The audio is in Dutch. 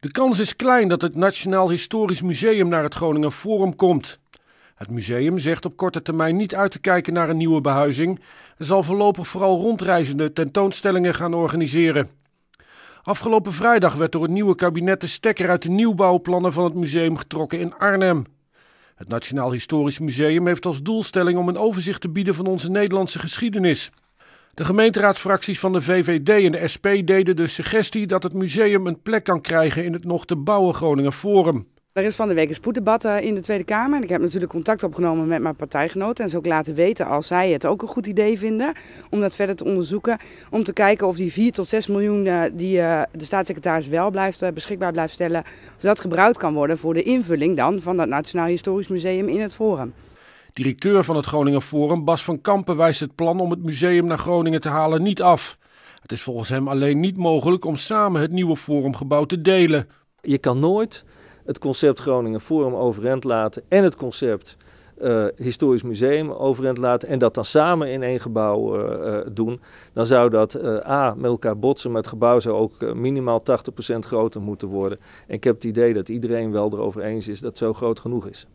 De kans is klein dat het Nationaal Historisch Museum naar het Groningen Forum komt. Het museum zegt op korte termijn niet uit te kijken naar een nieuwe behuizing en zal voorlopig vooral rondreizende tentoonstellingen gaan organiseren. Afgelopen vrijdag werd door het nieuwe kabinet de stekker uit de nieuwbouwplannen van het museum getrokken in Arnhem. Het Nationaal Historisch Museum heeft als doelstelling om een overzicht te bieden van onze Nederlandse geschiedenis. De gemeenteraadsfracties van de VVD en de SP deden de suggestie dat het museum een plek kan krijgen in het nog te bouwen Groningen Forum. Er is van de week een spoeddebat eh, in de Tweede Kamer. En ik heb natuurlijk contact opgenomen met mijn partijgenoten. En ze ook laten weten als zij het ook een goed idee vinden. Om dat verder te onderzoeken. Om te kijken of die 4 tot 6 miljoen eh, die eh, de staatssecretaris wel blijft, beschikbaar blijft stellen. Of dat gebruikt kan worden voor de invulling dan van dat Nationaal Historisch Museum in het Forum. Directeur van het Groningen Forum Bas van Kampen wijst het plan om het museum naar Groningen te halen niet af. Het is volgens hem alleen niet mogelijk om samen het nieuwe forumgebouw te delen. Je kan nooit het concept Groningen Forum overeind laten en het concept eh, historisch museum overeind laten en dat dan samen in één gebouw eh, eh, doen, dan zou dat A met elkaar botsen, maar het gebouw zou ook minimaal 80% groter moeten worden. En ik heb het idee dat iedereen wel erover eens is dat zo groot genoeg is.